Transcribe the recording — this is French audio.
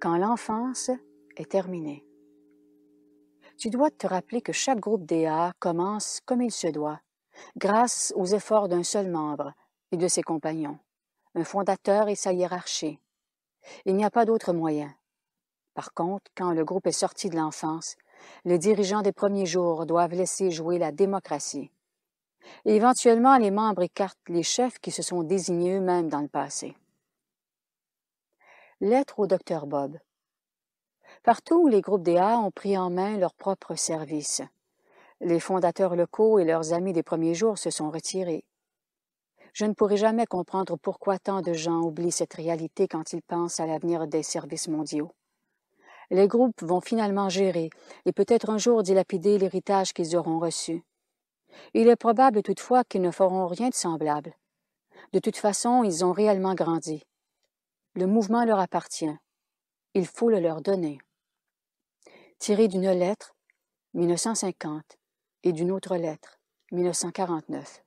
quand l'enfance est terminée. Tu dois te rappeler que chaque groupe DA commence comme il se doit, grâce aux efforts d'un seul membre et de ses compagnons, un fondateur et sa hiérarchie. Il n'y a pas d'autre moyen. Par contre, quand le groupe est sorti de l'enfance, les dirigeants des premiers jours doivent laisser jouer la démocratie. Et éventuellement, les membres écartent les chefs qui se sont désignés eux-mêmes dans le passé. Lettre au docteur Bob. Partout où les groupes DA ont pris en main leurs propres services. Les fondateurs locaux et leurs amis des premiers jours se sont retirés. Je ne pourrai jamais comprendre pourquoi tant de gens oublient cette réalité quand ils pensent à l'avenir des services mondiaux. Les groupes vont finalement gérer et peut-être un jour dilapider l'héritage qu'ils auront reçu. Il est probable toutefois qu'ils ne feront rien de semblable. De toute façon, ils ont réellement grandi. Le mouvement leur appartient. Il faut le leur donner. Tiré d'une lettre, 1950, et d'une autre lettre, 1949.